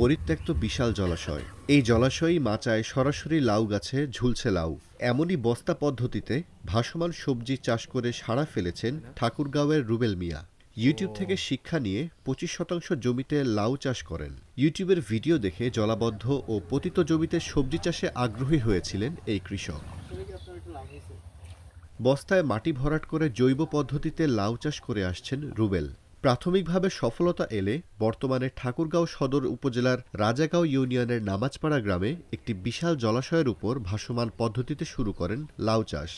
পরিত্যক্ত বিশাল জলাশয় এই জলাশয়ই মাচায় সরাসরি লাউ গাছে ঝুলছে লাউ এমনই বস্তা পদ্ধতিতে ভাসমান সবজি চাষ করে সাড়া ফেলেছেন ঠাকুরগাঁওয়ের রুবেল মিয়া ইউটিউব থেকে শিক্ষা নিয়ে পঁচিশ শতাংশ জমিতে লাউ চাষ করেন ইউটিউবের ভিডিও দেখে জলাবদ্ধ ও পতিত জমিতে সবজি চাষে আগ্রহী হয়েছিলেন এই কৃষক বস্তায় মাটি ভরাট করে জৈব পদ্ধতিতে লাউ চাষ করে আসছেন রুবেল প্রাথমিকভাবে সফলতা এলে বর্তমানে ঠাকুরগাঁও সদর উপজেলার রাজাগাঁও ইউনিয়নের নামাজপাড়া গ্রামে একটি বিশাল জলাশয়ের উপর ভাসমান পদ্ধতিতে শুরু করেন লাউ চাষ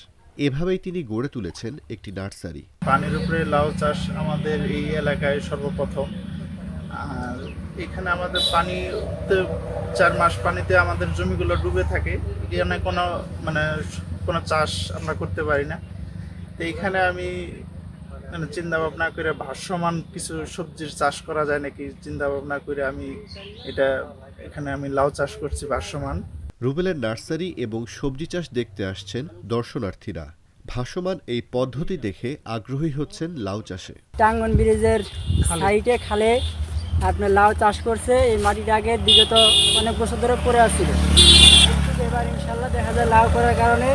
এভাবেই তিনি গড়ে তুলেছেন একটি নার্সারি পানির উপরে লাউ চাষ আমাদের এই এলাকায় সর্বপ্রথম আর এখানে আমাদের পানিতে চার মাস পানিতে আমাদের জমিগুলো ডুবে থাকে এখানে কোনো মানে কোনো চাষ আমরা করতে পারি না তো এখানে আমি মানে চিন্তা ভাবনা করে ভাসমান কিছু সবজির চাষ করা যায় নাকি চিন্তা ভাবনা করে আমি এটা এখানে আমি লাউ চাষ করছি ভাসমান রুবেলের নার্সারি এবং সবজি চাষ দেখতে আসছেন দর্শনার্থীরা ভাসমান এই পদ্ধতি দেখে আগ্রহী হচ্ছেন লাউ চাষে টাঙ্গন ব্রিজের সাইডে খালে আপনার লাউ চাষ করছে এই মাটিটা আগে বিগত অনেক বছর ধরে পড়ে আসছিল এবার ইনশাল্লাহ দেখা যায় লাউ করার কারণে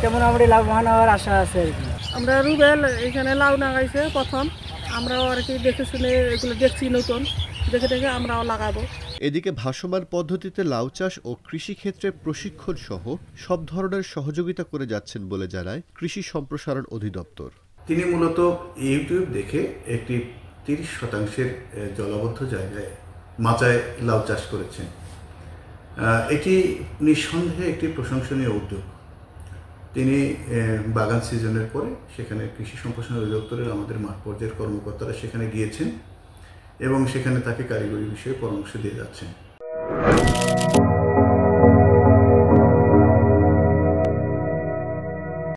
কেমন মোটামুটি লাভবান হওয়ার আশা আছে আর কি আমরা রুবেল এখানে লাউ লাগাইছে প্রথম আমরাও আর কি দেখে শুনে এগুলো দেখছি নতুন দেখে দেখে আমরাও লাগাবো এদিকে ভাসমান পদ্ধতিতে লাউ চাষ ও কৃষিক্ষেত্রে প্রশিক্ষণ সহ সব ধরনের সহযোগিতা করে যাচ্ছেন বলে জানায় কৃষি সম্প্রসারণ অধিদপ্তর তিনি মূলত ইউটিউব দেখে একটি তিরিশ শতাংশের জলবদ্ধ জায়গায় মাচায় লাউ চাষ করেছেন এটি নিঃসন্দেহে একটি প্রশংসনীয় উদ্যোগ তিনি বাগান সিজনের পরে সেখানে কৃষি সম্প্রসারণ অধিদপ্তরের আমাদের মাঠ পর্যায়ের কর্মকর্তারা সেখানে গিয়েছেন এবং সেখানে তাকে কারিগরি বিষয়ে পরামর্শ দিয়ে যাচ্ছেন